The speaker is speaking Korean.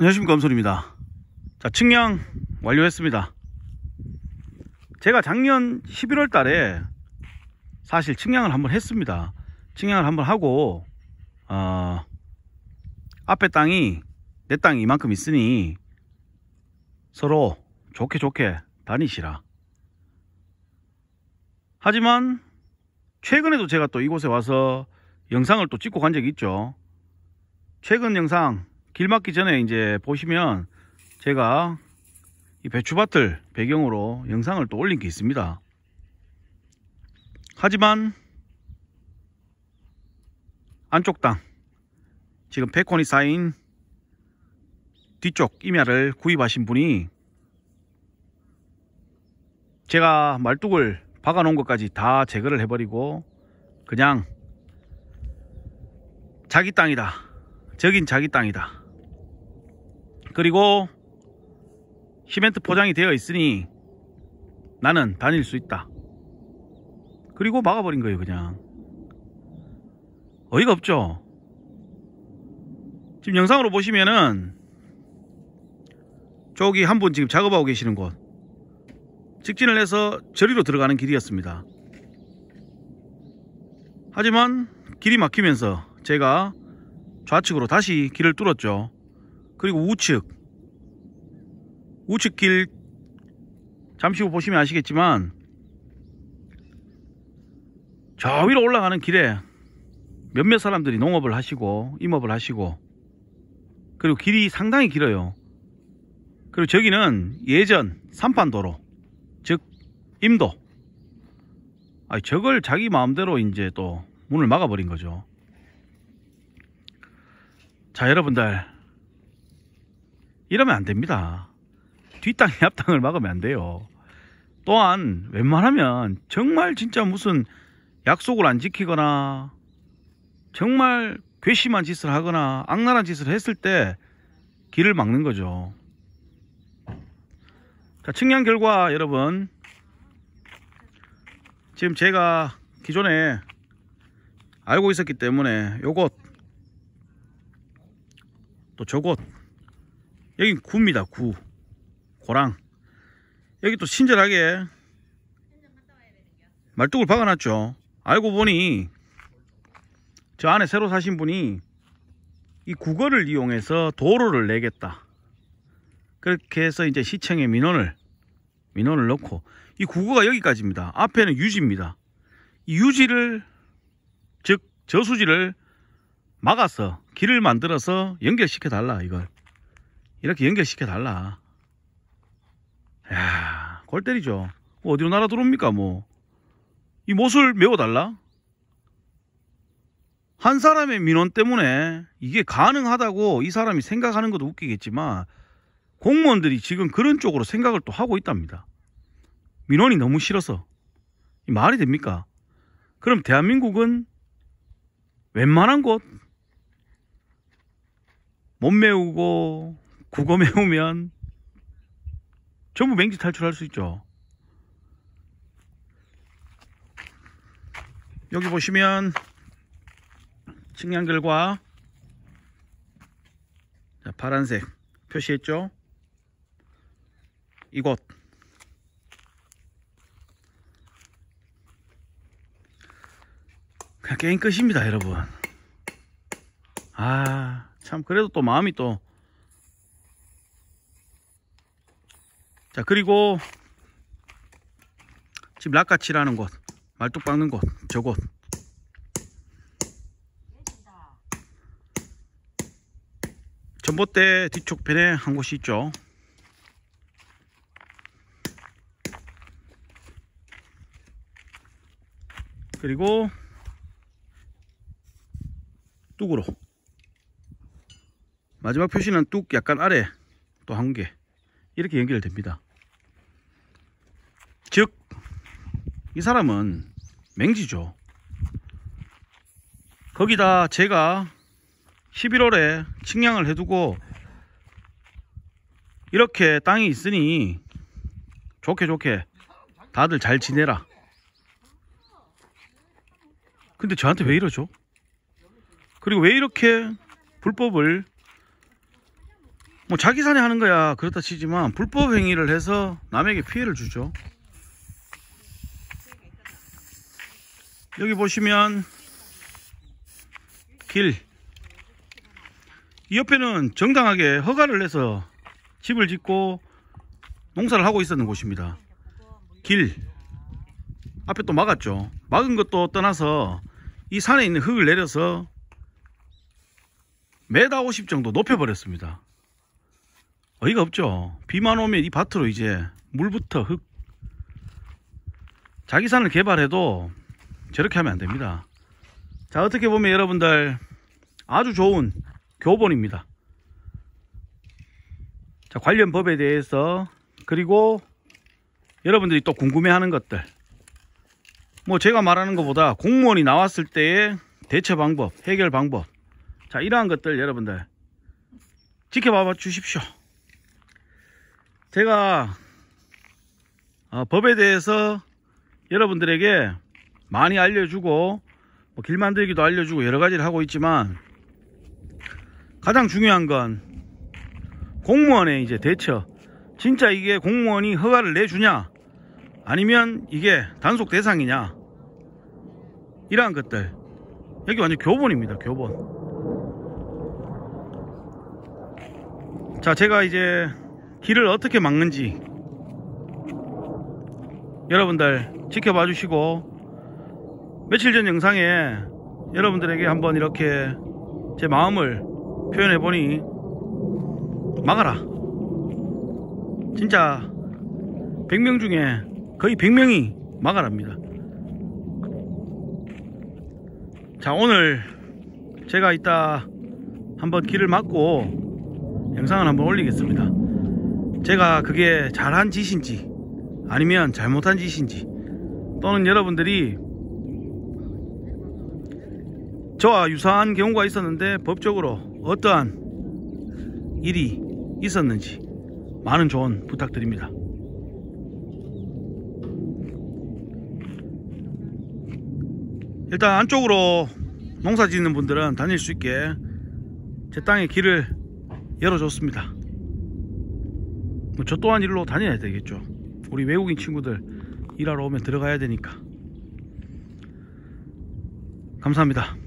안녕하십니까 엄솔입니다 자 측량 완료했습니다 제가 작년 11월 달에 사실 측량을 한번 했습니다 측량을 한번 하고 어, 앞에 땅이 내 땅이 이만큼 있으니 서로 좋게 좋게 다니시라 하지만 최근에도 제가 또 이곳에 와서 영상을 또 찍고 간 적이 있죠 최근 영상 길 막기 전에 이제 보시면 제가 이 배추밭을 배경으로 영상을 또 올린 게 있습니다. 하지만 안쪽 땅 지금 패콘이 쌓인 뒤쪽 임야를 구입하신 분이 제가 말뚝을 박아 놓은 것까지 다 제거를 해버리고 그냥 자기 땅이다 저긴 자기 땅이다 그리고 시멘트 포장이 되어 있으니 나는 다닐 수 있다 그리고 막아버린 거예요 그냥 어이가 없죠 지금 영상으로 보시면은 저기 한 분 지금 작업하고 계시는 곳 직진을 해서 저리로 들어가는 길이었습니다 하지만 길이 막히면서 제가 좌측으로 다시 길을 뚫었죠 그리고 우측 우측 길 잠시 후 보시면 아시겠지만 저 위로 올라가는 길에 몇몇 사람들이 농업을 하시고 임업을 하시고 그리고 길이 상당히 길어요 그리고 저기는 예전 산판도로즉 임도 아 저걸 자기 마음대로 이제 또 문을 막아버린 거죠 자 여러분들 이러면 안 됩니다. 뒷땅이 앞땅을 막으면 안 돼요. 또한 웬만하면 정말 진짜 무슨 약속을 안 지키거나 정말 괘씸한 짓을 하거나 악랄한 짓을 했을 때 길을 막는 거죠. 자, 측량 결과 여러분 지금 제가 기존에 알고 있었기 때문에 요것 또 저것 여긴 구입니다 구 고랑 여기 또 친절하게 말뚝을 박아놨죠 알고 보니 저 안에 새로 사신 분이 이 국어를 이용해서 도로를 내겠다 그렇게 해서 이제 시청에 민원을 민원을 넣고 이 국어가 여기까지입니다 앞에는 유지입니다 이 유지를 즉 저수지를 막아서 길을 만들어서 연결시켜 달라 이걸 이렇게 연결시켜 달라 야, 골 때리죠 뭐 어디로 날아 들어옵니까 뭐이 못을 메워 달라 한 사람의 민원 때문에 이게 가능하다고 이 사람이 생각하는 것도 웃기겠지만 공무원들이 지금 그런 쪽으로 생각을 또 하고 있답니다. 민원이 너무 싫어서 말이 됩니까? 그럼 대한민국은 웬만한 곳 못 메우고 국어 외우면 전부 맹지 탈출할 수 있죠. 여기 보시면 측량 결과 자, 파란색 표시했죠. 이곳 그냥 게임 끝입니다 여러분 아 참 그래도 또 마음이 또자 그리고 지금 락가치라는 곳 말뚝 박는 곳 저곳 전봇대 뒤쪽 편에 한 곳이 있죠 그리고 뚝으로 마지막 표시는 뚝 약간 아래 또 한 개 이렇게 연결됩니다 이 사람은 맹지죠 거기다 제가 11월에 측량을 해두고 이렇게 땅이 있으니 좋게 좋게 다들 잘 지내라 근데 저한테 왜 이러죠? 그리고 왜 이렇게 불법을 뭐 자기 산에 하는 거야 그렇다 치지만 불법 행위를 해서 남에게 피해를 주죠 여기 보시면 길 이 옆에는 정당하게 허가를 내서 집을 짓고 농사를 하고 있었는 곳입니다 길 앞에 또 막았죠 막은 것도 떠나서 이 산에 있는 흙을 내려서 메다 50 정도 높여버렸습니다 어이가 없죠 비만 오면 이 밭으로 이제 물부터 흙 자기 산을 개발해도 저렇게 하면 안됩니다 자 어떻게 보면 여러분들 아주 좋은 교본입니다 자 관련 법에 대해서 그리고 여러분들이 또 궁금해하는 것들 뭐 제가 말하는 것보다 공무원이 나왔을 때의 대처 방법 해결 방법 자 이러한 것들 여러분들 지켜봐 주십시오 제가 어, 법에 대해서 여러분들에게 많이 알려주고 뭐길 만들기도 알려주고 여러 가지를 하고 있지만 가장 중요한 건 공무원의 이제 대처 진짜 이게 공무원이 허가를 내주냐 아니면 이게 단속 대상이냐 이러한 것들 여기 완전 교본입니다 교본 자 제가 이제 길을 어떻게 막는지 여러분들 지켜봐 주시고 며칠 전 영상에 여러분들에게 한번 이렇게 제 마음을 표현해보니 막아라 진짜 100명 중에 거의 100명이 막아랍니다 자 오늘 제가 이따 한번 길을 막고 영상을 한번 올리겠습니다 제가 그게 잘한 짓인지 아니면 잘못한 짓인지 또는 여러분들이 저와 유사한 경우가 있었는데 법적으로 어떠한 일이 있었는지 많은 조언 부탁드립니다. 일단 안쪽으로 농사 짓는 분들은 다닐 수 있게 제 땅에 길을 열어줬습니다. 뭐 저 또한 일로 다녀야 되겠죠. 우리 외국인 친구들 일하러 오면 들어가야 되니까. 감사합니다.